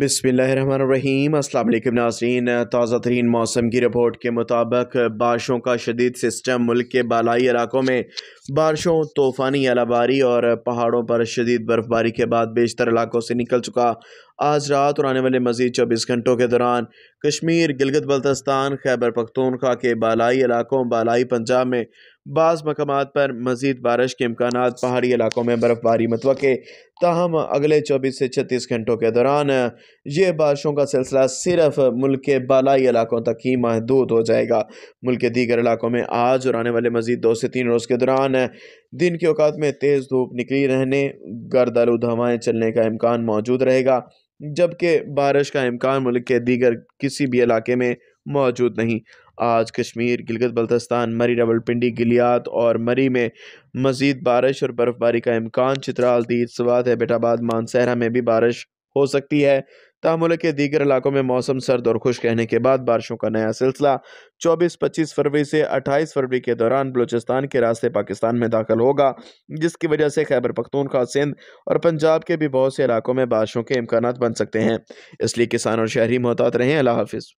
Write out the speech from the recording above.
बिसमीम अल्लाम नाजरीन ताज़ा तरीन मौसम की रिपोर्ट के मुताबिक बारिशों का शदीद सिस्टम मुल्क के बालाई इलाकों में बारिशों तूफ़ानी आलाबारी और पहाड़ों पर शदीद बर्फ़बारी के बाद बेशतर इलाकों से निकल चुका आज रात और आने वाले मजीद चौबीस घंटों के दौरान कश्मीर गिलगत बल्तस्तान खैबर पख्तूनखा के बालाई इलाकों बालाई पंजाब में बाज़ मकाम पर मज़ीद बारिश के इम्कान पहाड़ी इलाकों में बर्फ़बारी मतव ताहम अगले चौबीस से छत्तीस घंटों के दौरान ये बारिशों का सिलसिला सिर्फ मुल्क के बालाई इलाकों तक ही महदूद हो जाएगा मुल्क के दीगर इलाकों में आज और आने वाले मज़ीद दो से तीन रोज़ के दौरान दिन के अवकात में तेज़ धूप निकली रहने गर्द आलूद हवाएँ चलने का इम्कान मौजूद रहेगा जबकि बारिश का इम्कान मुल्क के दीगर किसी भी इलाके में मौजूद नहीं आज कश्मीर गिलगत बल्तिस्तान मरी रावलपिंडी गिलियात और मरी में मज़ीद बारिश और बर्फ़बारी का इम्कान चित्राल दीद सवात है बेटाबाद मानसहरा में भी बारिश हो सकती है तहमुल के दीगर इलाकों में मौसम सर्द और खुश रहने के बाद बारिशों का नया सिलसिला 24-25 फरवरी से 28 फरवरी के दौरान बलूचिस्तान के रास्ते पाकिस्तान में दाखिल होगा जिसकी वजह से खैबर पख्तूनख्वा सिंध और पंजाब के भी बहुत से इलाकों में बारिशों के इम्कान बन सकते हैं इसलिए किसान और शहरी मोहतात रहें अला हाफिज़